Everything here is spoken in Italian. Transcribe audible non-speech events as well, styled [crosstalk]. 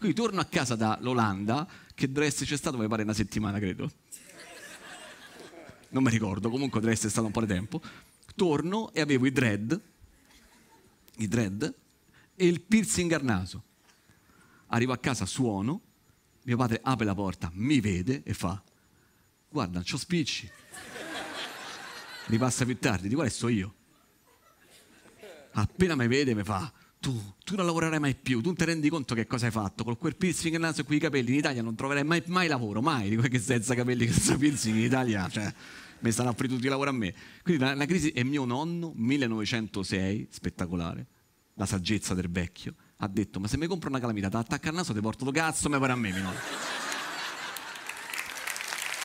Quindi torno a casa dall'Olanda, che Dresde c'è stato, mi pare, una settimana, credo. Non mi ricordo, comunque Dresde è stato un po' di tempo. Torno e avevo i dread, i dread e il piercing al naso. Arrivo a casa, suono, mio padre apre la porta, mi vede e fa guarda, c'ho spicci. Ripassa più tardi, di quale sto io? Appena mi vede mi fa tu, tu non lavorerai mai più, tu non ti rendi conto che cosa hai fatto, con quel piercing in naso e quei capelli in Italia non troverai mai, mai lavoro, mai, che senza capelli, che [laughs] senza piercing in Italia, cioè mi stanno offrendo tutti i lavori a me. Quindi la, la crisi è mio nonno, 1906, spettacolare, la saggezza del vecchio, ha detto ma se mi compro una calamità, ti attacca al naso, ti porto lo cazzo, mi pare a me, mio nonno.